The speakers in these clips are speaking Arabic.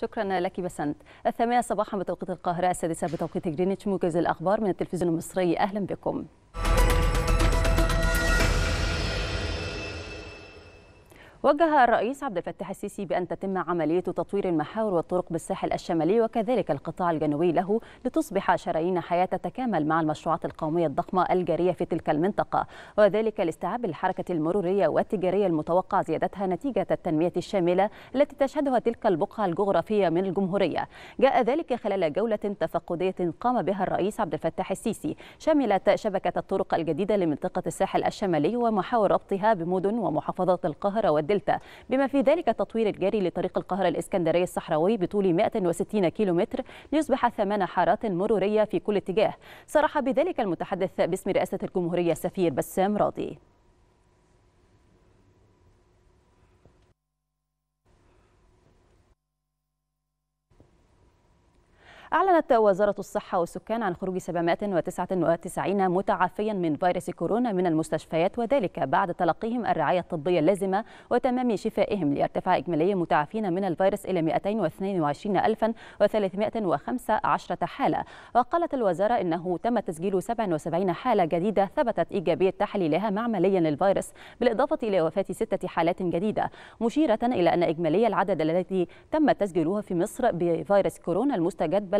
شكرا لك بسنت الثامنة صباحا بتوقيت القاهرة السادسة بتوقيت جرينتش موجز الأخبار من التلفزيون المصري أهلا بكم وجه الرئيس عبد الفتاح السيسي بأن تتم عملية تطوير المحاور والطرق بالساحل الشمالي وكذلك القطاع الجنوبي له لتصبح شرايين حياة تتكامل مع المشروعات القومية الضخمة الجارية في تلك المنطقة وذلك لاستيعاب الحركة المرورية والتجارية المتوقع زيادتها نتيجة التنمية الشاملة التي تشهدها تلك البقعة الجغرافية من الجمهورية جاء ذلك خلال جولة تفقدية قام بها الرئيس عبد الفتاح السيسي شملت شبكة الطرق الجديدة لمنطقة الساحل الشمالي ومحاور ربطها بمدن ومحافظات القاهرة والدنيا. الدلتا بما في ذلك التطوير الجاري لطريق القاهرة الإسكندرية الصحراوي بطول 160 كيلومتر ليصبح ثمان حارات مرورية في كل اتجاه صرح بذلك المتحدث باسم رئاسة الجمهورية السفير بسام راضي أعلنت وزارة الصحة والسكان عن خروج 799 متعافيا من فيروس كورونا من المستشفيات وذلك بعد تلقيهم الرعاية الطبية اللازمة وتمام شفائهم ليرتفع إجمالي المتعافين من الفيروس إلى 222315 حالة وقالت الوزارة إنه تم تسجيل 77 حالة جديدة ثبتت إيجابية تحليلها معمليا للفيروس بالإضافة إلى وفاة ستة حالات جديدة مشيرة إلى أن إجمالي العدد الذي تم تسجيله في مصر بفيروس كورونا المستجد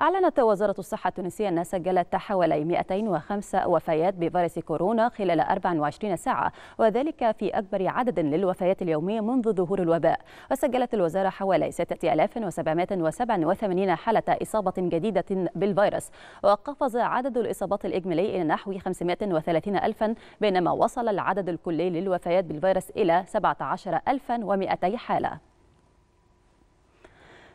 أعلنت وزارة الصحة التونسية أنها سجلت حوالي 205 وفيات بفيروس كورونا خلال 24 ساعة وذلك في أكبر عدد للوفيات اليومية منذ ظهور الوباء وسجلت الوزارة حوالي 6787 حالة إصابة جديدة بالفيروس وقفز عدد الإصابات الإجمالي إلى نحو 530 ألفا بينما وصل العدد الكلي للوفيات بالفيروس إلى 17200 حالة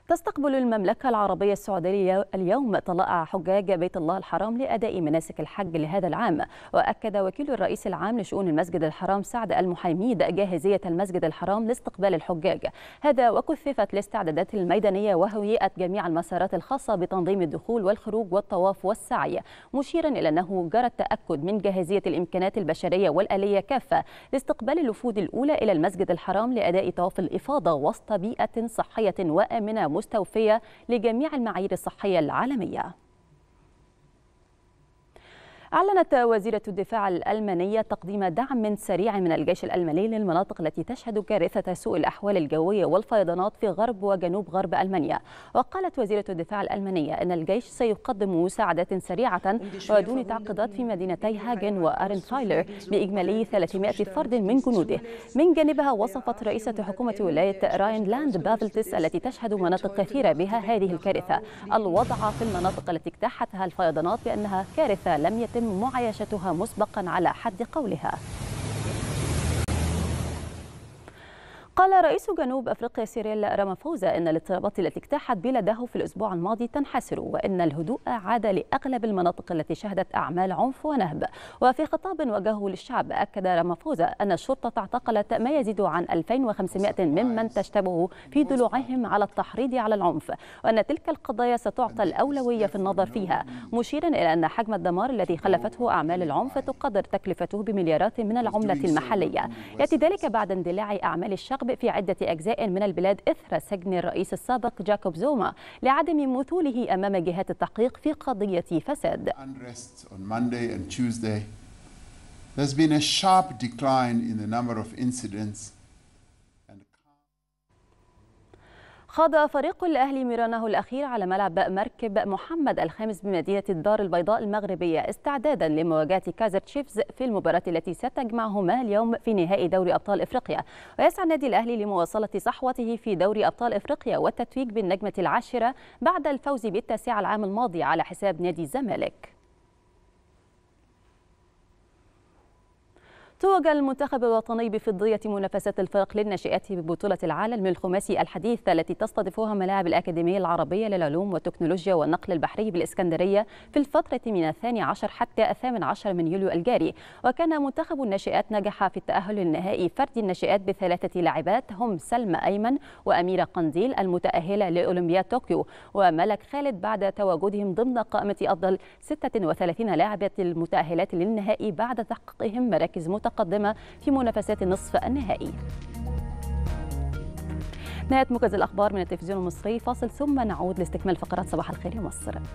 تستقبل المملكة العربية السعودية اليوم طلائع حجاج بيت الله الحرام لأداء مناسك الحج لهذا العام وأكد وكيل الرئيس العام لشؤون المسجد الحرام سعد المحيميد جاهزية المسجد الحرام لاستقبال الحجاج هذا وكثفت الاستعدادات الميدانية وهيئت جميع المسارات الخاصة بتنظيم الدخول والخروج والطواف والسعي مشيرا إلى أنه جرى التأكد من جاهزية الإمكانات البشرية والآلية كافة لاستقبال الوفود الأولى إلى المسجد الحرام لأداء طواف الإفاضة وسط بيئة صحية وآمنة مستوفية لجميع المعايير الصحية العالمية أعلنت وزيرة الدفاع الألمانية تقديم دعم سريع من الجيش الألماني للمناطق التي تشهد كارثة سوء الأحوال الجوية والفيضانات في غرب وجنوب غرب ألمانيا وقالت وزيرة الدفاع الألمانية أن الجيش سيقدم مساعدات سريعة ودون تعقيدات في مدينتي هاجن وأرنفايلر بإجمالي 300 فرد من جنوده من جانبها وصفت رئيسة حكومة ولاية راينلاند بافلتس التي تشهد مناطق كثيرة بها هذه الكارثة الوضع في المناطق التي اجتاحتها الفيضانات بأنها كارثة لم يتم معايشتها مسبقا على حد قولها قال رئيس جنوب أفريقيا سيريل رامافوزا إن الاضطرابات التي اجتاحت بلاده في الأسبوع الماضي تنحسر وإن الهدوء عاد لأغلب المناطق التي شهدت أعمال عنف ونهب وفي خطاب وجهه للشعب أكد رامافوزا أن الشرطة اعتقلت ما يزيد عن 2500 ممن تشتبه في ضلوعهم على التحريض على العنف وأن تلك القضايا ستعطى الأولوية في النظر فيها مشيرا إلى أن حجم الدمار الذي خلفته أعمال العنف تقدر تكلفته بمليارات من العملة المحلية يأتي ذلك بعد اندلاع أعمال الشغب النقب في عدة أجزاء من البلاد إثر سجن الرئيس السابق جاكوب زوما لعدم مثوله أمام جهات التحقيق في قضية فساد There's been a sharp decline in the number of incidents خاض فريق الأهلي ميرانه الأخير على ملعب مركب محمد الخامس بمدينة الدار البيضاء المغربية استعدادا لمواجهة كازر تشيفز في المباراة التي ستجمعهما اليوم في نهائي دوري أبطال إفريقيا ويسعى النادي الأهلي لمواصلة صحوته في دوري أبطال إفريقيا والتتويج بالنجمة العاشرة بعد الفوز بالتاسعة العام الماضي على حساب نادي الزمالك توج المنتخب الوطني بفضية منافسات الفرق للناشئات ببطولة العالم الخماسي الحديث التي تستضيفها ملاعب الأكاديمية العربية للعلوم والتكنولوجيا والنقل البحري بالإسكندرية في الفترة من الثاني عشر حتى الثامن عشر من يوليو الجاري وكان منتخب الناشئات نجح في التأهل النهائي فرد الناشئات بثلاثة لاعبات هم سلمى أيمن وأميرة قنديل المتأهلة لأولمبياد طوكيو وملك خالد بعد تواجدهم ضمن قائمة أفضل 36 لاعبة المتأهلات للنهائي بعد تحقيقهم مراكز متقدمة المتقدمة في منافسات النصف النهائي نهاية موجز الأخبار من التلفزيون المصري فاصل ثم نعود لاستكمال فقرات صباح الخير يا مصر